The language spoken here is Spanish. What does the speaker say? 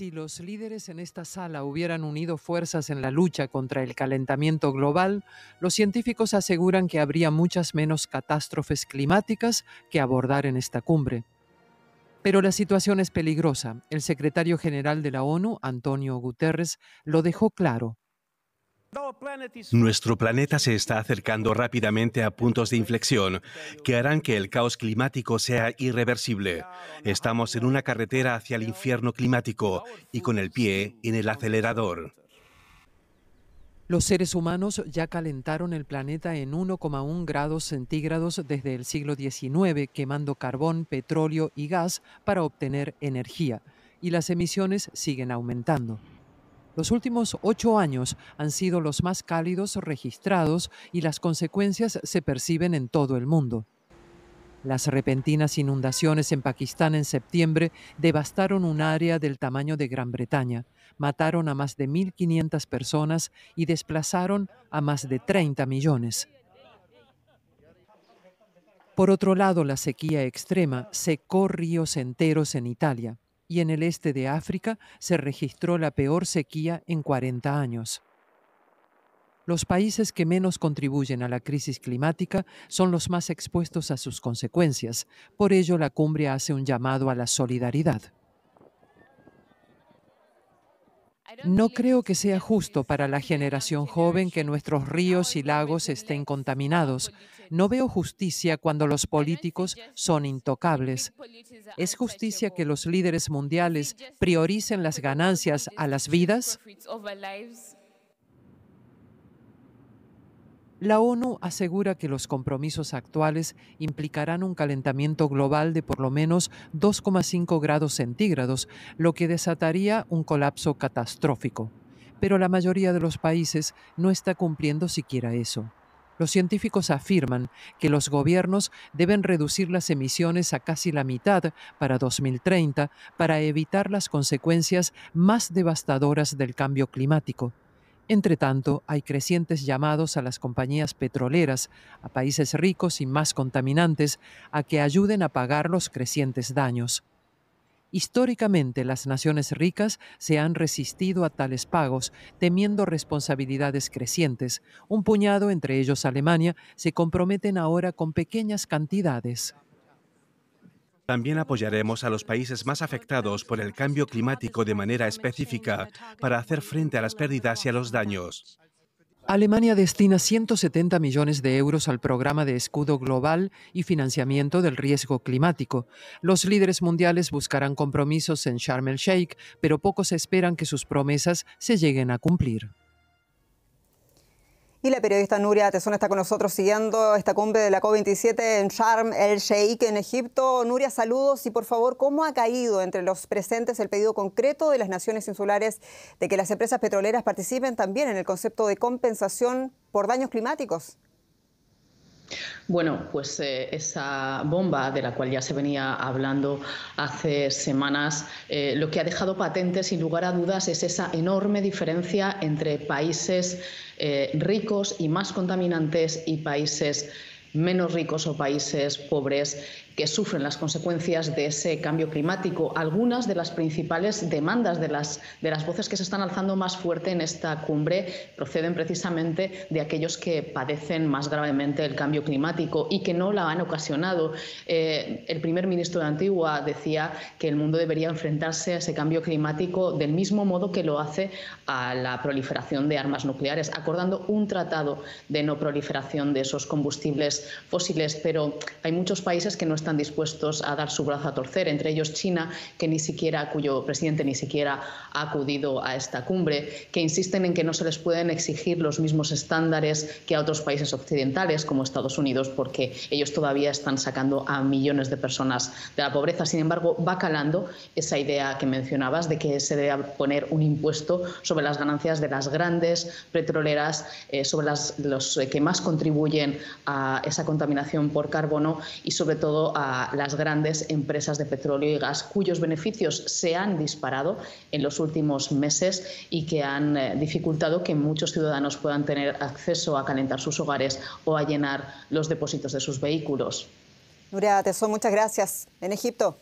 Si los líderes en esta sala hubieran unido fuerzas en la lucha contra el calentamiento global, los científicos aseguran que habría muchas menos catástrofes climáticas que abordar en esta cumbre. Pero la situación es peligrosa. El secretario general de la ONU, Antonio Guterres, lo dejó claro. Nuestro planeta se está acercando rápidamente a puntos de inflexión que harán que el caos climático sea irreversible. Estamos en una carretera hacia el infierno climático y con el pie en el acelerador. Los seres humanos ya calentaron el planeta en 1,1 grados centígrados desde el siglo XIX, quemando carbón, petróleo y gas para obtener energía. Y las emisiones siguen aumentando. Los últimos ocho años han sido los más cálidos registrados y las consecuencias se perciben en todo el mundo. Las repentinas inundaciones en Pakistán en septiembre devastaron un área del tamaño de Gran Bretaña, mataron a más de 1.500 personas y desplazaron a más de 30 millones. Por otro lado, la sequía extrema secó ríos enteros en Italia y en el este de África se registró la peor sequía en 40 años. Los países que menos contribuyen a la crisis climática son los más expuestos a sus consecuencias, por ello la cumbre hace un llamado a la solidaridad. No creo que sea justo para la generación joven que nuestros ríos y lagos estén contaminados. No veo justicia cuando los políticos son intocables. ¿Es justicia que los líderes mundiales prioricen las ganancias a las vidas? La ONU asegura que los compromisos actuales implicarán un calentamiento global de por lo menos 2,5 grados centígrados, lo que desataría un colapso catastrófico. Pero la mayoría de los países no está cumpliendo siquiera eso. Los científicos afirman que los gobiernos deben reducir las emisiones a casi la mitad para 2030 para evitar las consecuencias más devastadoras del cambio climático. Entre tanto, hay crecientes llamados a las compañías petroleras, a países ricos y más contaminantes, a que ayuden a pagar los crecientes daños. Históricamente las naciones ricas se han resistido a tales pagos, temiendo responsabilidades crecientes. Un puñado, entre ellos Alemania, se comprometen ahora con pequeñas cantidades. También apoyaremos a los países más afectados por el cambio climático de manera específica para hacer frente a las pérdidas y a los daños. Alemania destina 170 millones de euros al programa de escudo global y financiamiento del riesgo climático. Los líderes mundiales buscarán compromisos en Sharm el Sheikh, pero pocos esperan que sus promesas se lleguen a cumplir. Y la periodista Nuria Tesona está con nosotros siguiendo esta cumbre de la COP27 en Sharm el Sheikh en Egipto. Nuria, saludos y por favor, ¿cómo ha caído entre los presentes el pedido concreto de las naciones insulares de que las empresas petroleras participen también en el concepto de compensación por daños climáticos? Bueno, pues eh, esa bomba de la cual ya se venía hablando hace semanas, eh, lo que ha dejado patente, sin lugar a dudas, es esa enorme diferencia entre países eh, ricos y más contaminantes y países menos ricos o países pobres sufren las consecuencias de ese cambio climático. Algunas de las principales demandas de las, de las voces que se están alzando más fuerte en esta cumbre proceden precisamente de aquellos que padecen más gravemente el cambio climático y que no la han ocasionado. Eh, el primer ministro de Antigua decía que el mundo debería enfrentarse a ese cambio climático del mismo modo que lo hace a la proliferación de armas nucleares, acordando un tratado de no proliferación de esos combustibles fósiles. Pero hay muchos países que no están están dispuestos a dar su brazo a torcer, entre ellos China, que ni siquiera, cuyo presidente ni siquiera ha acudido a esta cumbre, que insisten en que no se les pueden exigir los mismos estándares que a otros países occidentales como Estados Unidos, porque ellos todavía están sacando a millones de personas de la pobreza. Sin embargo, va calando esa idea que mencionabas de que se debe poner un impuesto sobre las ganancias de las grandes petroleras, eh, sobre las, los eh, que más contribuyen a esa contaminación por carbono y sobre todo a las grandes empresas de petróleo y gas, cuyos beneficios se han disparado en los últimos meses y que han eh, dificultado que muchos ciudadanos puedan tener acceso a calentar sus hogares o a llenar los depósitos de sus vehículos. Nuria Tesón, muchas gracias. En Egipto.